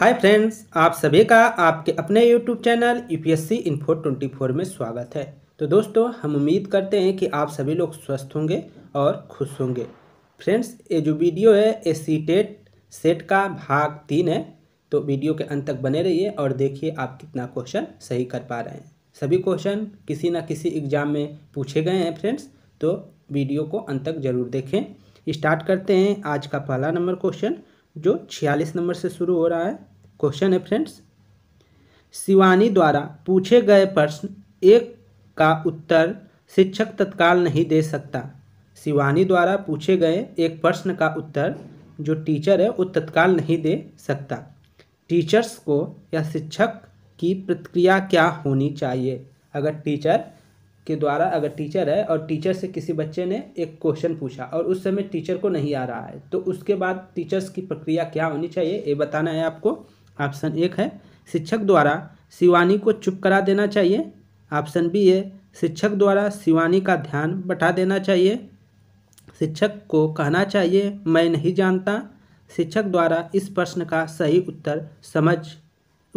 hi friends आप सभी का आपके अपने YouTube channel UPSC e info four में स्वागत है तो दोस्तों हम उम्मीद करते हैं कि आप सभी लोग स्वस्थ होंगे और खुश होंगे फ्रेंड्स ये जो वीडियो है ए सी टेट सेट का भाग तीन है तो वीडियो के अंत तक बने रहिए और देखिए आप कितना क्वेश्चन सही कर पा रहे हैं सभी क्वेश्चन किसी ना किसी एग्जाम में पूछे गए हैं फ्रेंड्स तो वीडियो को अंत तक जरूर देखें स्टार्ट करते हैं आज का पहला नंबर क्वेश्चन जो छियालीस नंबर से शुरू हो रहा है क्वेश्चन है फ्रेंड्स शिवानी द्वारा पूछे गए प्रश्न एक का उत्तर शिक्षक तत्काल नहीं दे सकता शिवानी द्वारा पूछे गए एक प्रश्न का उत्तर जो टीचर है वो तत्काल नहीं दे सकता टीचर्स को या शिक्षक की प्रतिक्रिया क्या होनी चाहिए अगर टीचर के द्वारा अगर टीचर है और टीचर से किसी बच्चे ने एक क्वेश्चन पूछा और उस समय टीचर को नहीं आ रहा है तो उसके बाद टीचर्स की प्रक्रिया क्या होनी चाहिए ये बताना है आपको ऑप्शन एक है शिक्षक द्वारा शिवानी को चुप करा देना चाहिए ऑप्शन बी है शिक्षक द्वारा शिवानी का ध्यान बटा देना चाहिए शिक्षक को कहना चाहिए मैं नहीं जानता शिक्षक द्वारा इस प्रश्न का सही उत्तर समझ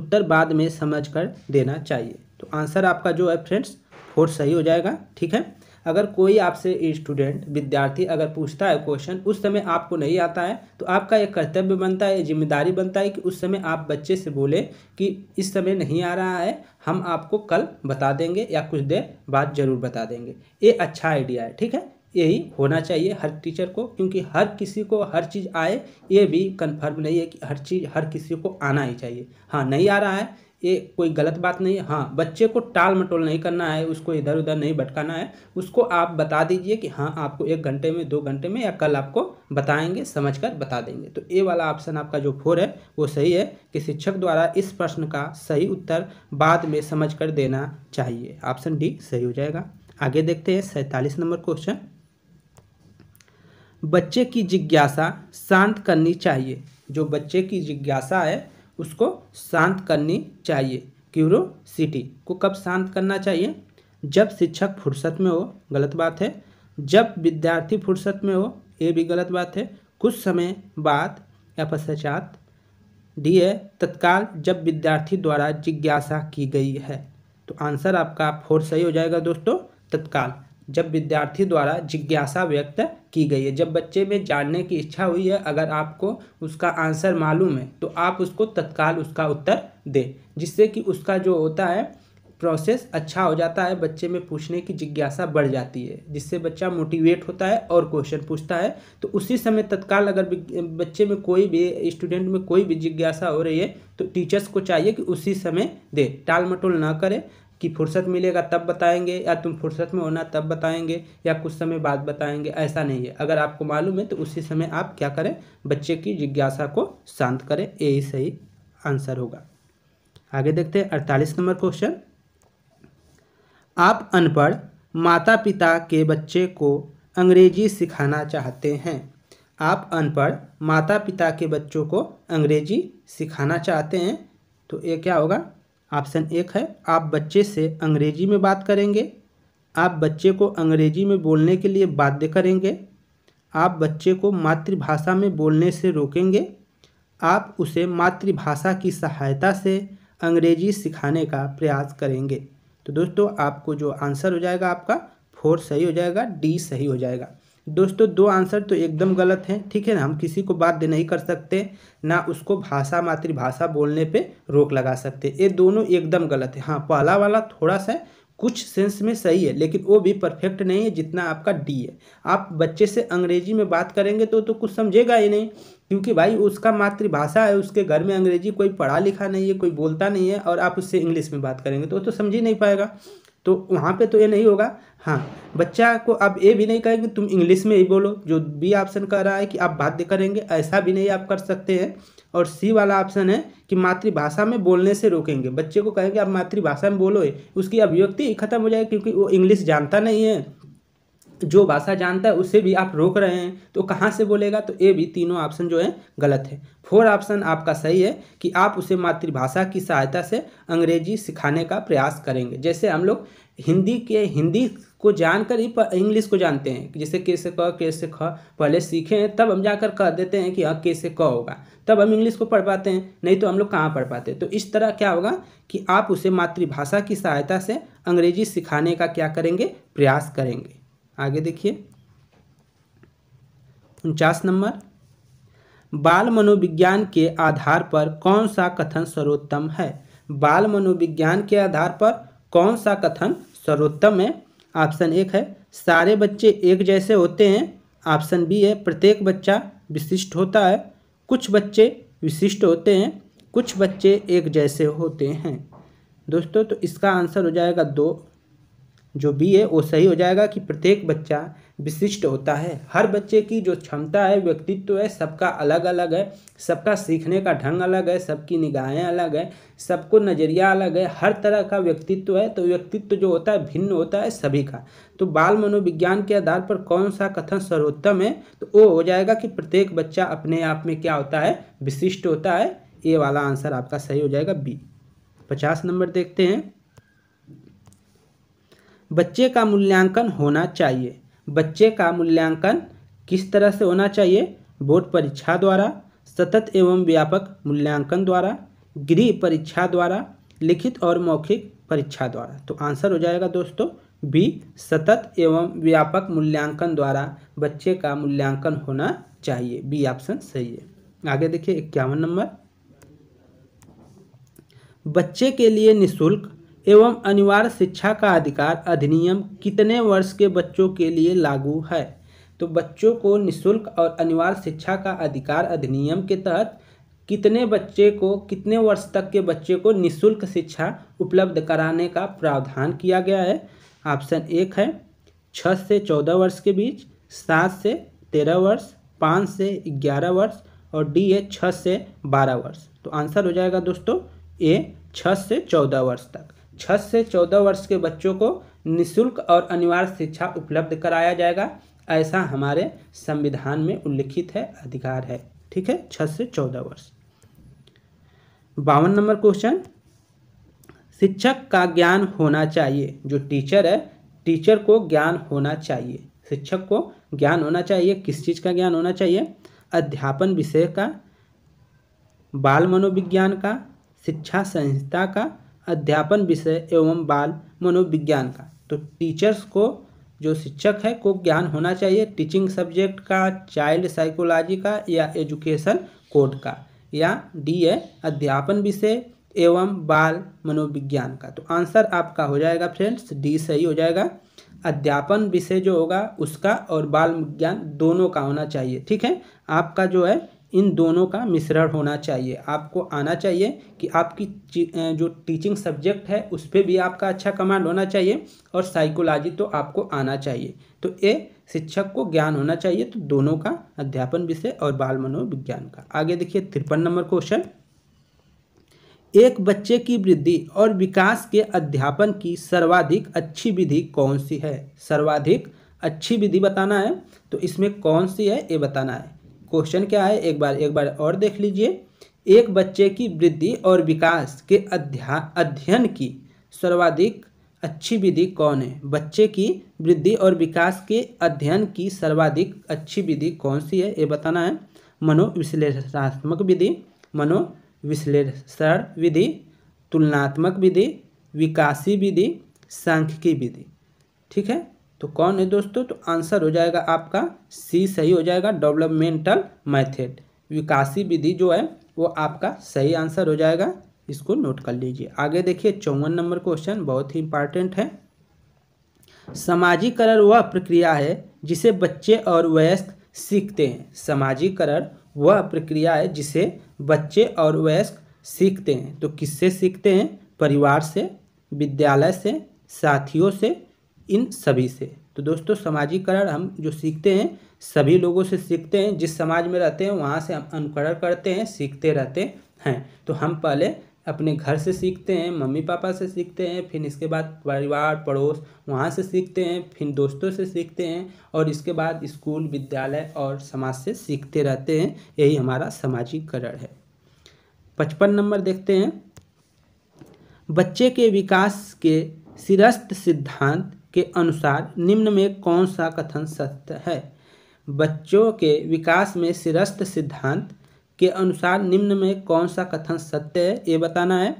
उत्तर बाद में समझ कर देना चाहिए तो आंसर आपका जो है फ्रेंड्स फोर सही हो जाएगा ठीक है अगर कोई आपसे स्टूडेंट विद्यार्थी अगर पूछता है क्वेश्चन उस समय आपको नहीं आता है तो आपका एक कर्तव्य बनता है जिम्मेदारी बनता है कि उस समय आप बच्चे से बोले कि इस समय नहीं आ रहा है हम आपको कल बता देंगे या कुछ देर बाद ज़रूर बता देंगे ये अच्छा आइडिया है ठीक है यही होना चाहिए हर टीचर को क्योंकि हर किसी को हर चीज़ आए ये भी कन्फर्म नहीं है कि हर चीज़ हर किसी को आना ही चाहिए हाँ नहीं आ रहा है ये कोई गलत बात नहीं है हाँ बच्चे को टाल मटोल नहीं करना है उसको इधर उधर नहीं भटकाना है उसको आप बता दीजिए कि हाँ आपको एक घंटे में दो घंटे में या कल आपको बताएंगे समझ कर बता देंगे तो ए वाला ऑप्शन आपका जो फोर है वो सही है कि शिक्षक द्वारा इस प्रश्न का सही उत्तर बाद में समझ कर देना चाहिए ऑप्शन डी सही हो जाएगा आगे देखते हैं सैंतालीस नंबर क्वेश्चन बच्चे की जिज्ञासा शांत करनी चाहिए जो बच्चे की जिज्ञासा है उसको शांत करनी चाहिए क्यूरोसिटी को कब शांत करना चाहिए जब शिक्षक फुर्सत में हो गलत बात है जब विद्यार्थी फुर्सत में हो ये भी गलत बात है कुछ समय बाद या पश्चात डी है तत्काल जब विद्यार्थी द्वारा जिज्ञासा की गई है तो आंसर आपका फोर सही हो जाएगा दोस्तों तत्काल जब विद्यार्थी द्वारा जिज्ञासा व्यक्त की गई है जब बच्चे में जानने की इच्छा हुई है अगर आपको उसका आंसर मालूम है तो आप उसको तत्काल उसका उत्तर दें जिससे कि उसका जो होता है प्रोसेस अच्छा हो जाता है बच्चे में पूछने की जिज्ञासा बढ़ जाती है जिससे बच्चा मोटिवेट होता है और क्वेश्चन पूछता है तो उसी समय तत्काल अगर बच्चे में कोई भी स्टूडेंट में कोई भी जिज्ञासा हो रही है तो टीचर्स को चाहिए कि उसी समय दे टाल मटोल ना करें कि फुर्सत मिलेगा तब बताएंगे या तुम फुर्सत में होना तब बताएंगे या कुछ समय बाद बताएंगे ऐसा नहीं है अगर आपको मालूम है तो उसी समय आप क्या करें बच्चे की जिज्ञासा को शांत करें यही सही आंसर होगा आगे देखते हैं अड़तालीस नंबर क्वेश्चन आप अनपढ़ माता पिता के बच्चे को अंग्रेजी सिखाना चाहते हैं आप अनपढ़ माता पिता के बच्चों को अंग्रेजी सिखाना चाहते हैं तो ये क्या होगा ऑप्शन एक है आप बच्चे से अंग्रेजी में बात करेंगे आप बच्चे को अंग्रेजी में बोलने के लिए बाध्य करेंगे आप बच्चे को मातृभाषा में बोलने से रोकेंगे आप उसे मातृभाषा की सहायता से अंग्रेजी सिखाने का प्रयास करेंगे तो दोस्तों आपको जो आंसर हो जाएगा आपका फोर सही हो जाएगा डी सही हो जाएगा दोस्तों दो आंसर तो एकदम गलत हैं ठीक है ना हम किसी को बाध्य नहीं कर सकते ना उसको भाषा मातृभाषा बोलने पे रोक लगा सकते ये दोनों एकदम गलत है हाँ पहला वाला थोड़ा सा कुछ सेंस में सही है लेकिन वो भी परफेक्ट नहीं है जितना आपका डी है आप बच्चे से अंग्रेजी में बात करेंगे तो तो कुछ समझेगा ही नहीं क्योंकि भाई उसका मातृभाषा है उसके घर में अंग्रेजी कोई पढ़ा लिखा नहीं है कोई बोलता नहीं है और आप उससे इंग्लिश में बात करेंगे तो वो तो समझ ही नहीं पाएगा तो वहाँ पे तो ये नहीं होगा हाँ बच्चा को आप ये भी नहीं कहेंगे तुम इंग्लिश में ही बोलो जो बी ऑप्शन कह रहा है कि आप बाध्य करेंगे ऐसा भी नहीं आप कर सकते हैं और सी वाला ऑप्शन है कि मातृभाषा में बोलने से रोकेंगे बच्चे को कहेंगे आप मातृभाषा में बोलो उसकी अभिव्यक्ति खत्म हो जाएगी क्योंकि वो इंग्लिश जानता नहीं है जो भाषा जानता है उसे भी आप रोक रहे हैं तो कहाँ से बोलेगा तो ये भी तीनों ऑप्शन जो है गलत है फोर ऑप्शन आपका सही है कि आप उसे मातृभाषा की सहायता से अंग्रेजी सिखाने का प्रयास करेंगे जैसे हम लोग हिंदी के हिंदी को जानकर ही इंग्लिश को जानते हैं जैसे कैसे क कैसे ख पहले सीखे हैं तब हम जाकर कह देते हैं कि हाँ कैसे क होगा तब हम इंग्लिश को पढ़ पाते हैं नहीं तो हम लोग कहाँ पढ़ पाते तो इस तरह क्या होगा कि आप उसे मातृभाषा की सहायता से अंग्रेजी सिखाने का क्या करेंगे प्रयास करेंगे आगे देखिए उनचास नंबर बाल मनोविज्ञान के आधार पर कौन सा कथन सर्वोत्तम है बाल मनोविज्ञान के आधार पर कौन सा कथन सर्वोत्तम है ऑप्शन एक है सारे बच्चे एक जैसे होते हैं ऑप्शन बी है प्रत्येक बच्चा विशिष्ट होता है कुछ बच्चे विशिष्ट होते हैं कुछ बच्चे एक जैसे होते हैं दोस्तों तो इसका आंसर हो जाएगा दो जो बी है वो सही हो जाएगा कि प्रत्येक बच्चा विशिष्ट होता है हर बच्चे की जो क्षमता है व्यक्तित्व है सबका अलग अलग है सबका सीखने का ढंग अलग है सबकी निगाहें अलग है सबको नज़रिया अलग है हर तरह का व्यक्तित्व है तो व्यक्तित्व जो होता है भिन्न होता है सभी का तो बाल मनोविज्ञान के आधार पर कौन सा कथन सर्वोत्तम है तो वो हो जाएगा कि प्रत्येक बच्चा अपने आप में क्या होता है विशिष्ट होता है ये वाला आंसर आपका सही हो जाएगा बी पचास नंबर देखते हैं बच्चे का मूल्यांकन होना चाहिए बच्चे का मूल्यांकन किस तरह से होना चाहिए बोर्ड परीक्षा द्वारा सतत एवं व्यापक मूल्यांकन द्वारा गृह परीक्षा द्वारा लिखित और मौखिक परीक्षा द्वारा तो आंसर हो जाएगा दोस्तों बी सतत एवं व्यापक मूल्यांकन द्वारा बच्चे का मूल्यांकन होना चाहिए बी ऑप्शन सही है आगे देखिए इक्यावन नंबर बच्चे के लिए निशुल्क एवं अनिवार्य शिक्षा का अधिकार अधिनियम कितने वर्ष के बच्चों के लिए लागू है तो बच्चों को निशुल्क और अनिवार्य शिक्षा का अधिकार अधिनियम के तहत कितने बच्चे को कितने वर्ष तक के बच्चे को निशुल्क शिक्षा उपलब्ध कराने का प्रावधान किया गया है ऑप्शन एक है छः से चौदह वर्ष के बीच सात से तेरह वर्ष पाँच से ग्यारह वर्ष और डी है छः से बारह वर्ष तो आंसर हो जाएगा दोस्तों ए छः से चौदह वर्ष तक छः से चौदह वर्ष के बच्चों को निःशुल्क और अनिवार्य शिक्षा उपलब्ध कराया जाएगा ऐसा हमारे संविधान में उल्लिखित है अधिकार है ठीक है छः से चौदह वर्ष बावन नंबर क्वेश्चन शिक्षक का ज्ञान होना चाहिए जो टीचर है टीचर को ज्ञान होना चाहिए शिक्षक को ज्ञान होना चाहिए किस चीज़ का ज्ञान होना चाहिए अध्यापन विषय का बाल मनोविज्ञान का शिक्षा संहिता का अध्यापन विषय एवं बाल मनोविज्ञान का तो टीचर्स को जो शिक्षक है को ज्ञान होना चाहिए टीचिंग सब्जेक्ट का चाइल्ड साइकोलॉजी का या एजुकेशन कोड का या डी है अध्यापन विषय एवं बाल मनोविज्ञान का तो आंसर आपका हो जाएगा फ्रेंड्स डी सही हो जाएगा अध्यापन विषय जो होगा उसका और बाल विज्ञान दोनों का होना चाहिए ठीक है आपका जो है इन दोनों का मिश्रण होना चाहिए आपको आना चाहिए कि आपकी जो टीचिंग सब्जेक्ट है उस पर भी आपका अच्छा कमांड होना चाहिए और साइकोलॉजी तो आपको आना चाहिए तो ये शिक्षक को ज्ञान होना चाहिए तो दोनों का अध्यापन विषय और बाल मनोविज्ञान का आगे देखिए तिरपन नंबर क्वेश्चन एक बच्चे की वृद्धि और विकास के अध्यापन की सर्वाधिक अच्छी विधि कौन सी है सर्वाधिक अच्छी विधि बताना है तो इसमें कौन सी है ये बताना है क्वेश्चन क्या है एक बार एक बार और देख लीजिए एक बच्चे की वृद्धि और विकास के अध्या अध्ययन की सर्वाधिक अच्छी विधि कौन है बच्चे की वृद्धि और विकास के अध्ययन की सर्वाधिक अच्छी विधि कौन सी है ये बताना है मनोविश्लेषणात्मक विधि मनोविश्लेषण विधि तुलनात्मक विधि विकासी विधि सांख्यिकी विधि ठीक है तो कौन है दोस्तों तो आंसर हो जाएगा आपका सी सही हो जाएगा डेवलपमेंटल मैथड विकासी विधि जो है वो आपका सही आंसर हो जाएगा इसको नोट कर लीजिए आगे देखिए चौवन नंबर क्वेश्चन बहुत ही इंपॉर्टेंट है सामाजिकरण वह प्रक्रिया है जिसे बच्चे और वयस्क सीखते हैं सामाजिकरण वह प्रक्रिया है जिसे बच्चे और वयस्क सीखते हैं तो किससे सीखते हैं परिवार से विद्यालय से साथियों से इन सभी से तो दोस्तों सामाजिकरण हम जो सीखते हैं सभी लोगों से सीखते हैं जिस समाज में रहते हैं वहाँ से हम अनुकरण करते हैं सीखते रहते हैं तो हम पहले अपने घर से सीखते हैं मम्मी पापा से सीखते हैं फिर इसके बाद परिवार पड़ोस वहाँ से सीखते हैं फिर दोस्तों से सीखते हैं और इसके बाद स्कूल विद्यालय और समाज से सीखते रहते हैं यही हमारा सामाजिकरण है पचपन नंबर देखते हैं बच्चे के विकास के सिरस्त सिद्धांत के अनुसार निम्न में कौन सा कथन सत्य है बच्चों के विकास में सिरस्त सिद्धांत के अनुसार निम्न में कौन सा कथन सत्य है ये बताना है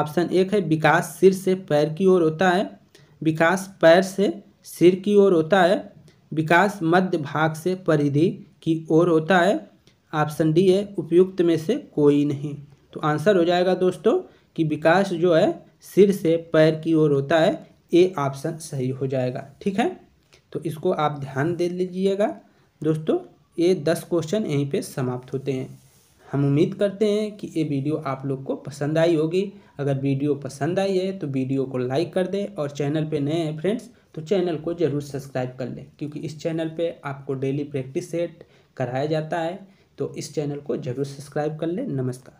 ऑप्शन एक है विकास सिर से पैर की ओर होता है विकास पैर से सिर की ओर होता है विकास मध्य भाग से परिधि की ओर होता है ऑप्शन डी है उपयुक्त में से कोई नहीं तो आंसर हो जाएगा दोस्तों कि विकास जो है सिर से पैर की ओर होता है ए ऑप्शन सही हो जाएगा ठीक है तो इसको आप ध्यान दे लीजिएगा दोस्तों ये दस क्वेश्चन यहीं पे समाप्त होते हैं हम उम्मीद करते हैं कि ये वीडियो आप लोग को पसंद आई होगी अगर वीडियो पसंद आई है तो वीडियो को लाइक कर दें और चैनल पे नए हैं फ्रेंड्स तो चैनल को ज़रूर सब्सक्राइब कर लें क्योंकि इस चैनल पे आपको डेली प्रैक्टिस सेट कराया जाता है तो इस चैनल को ज़रूर सब्सक्राइब कर लें नमस्कार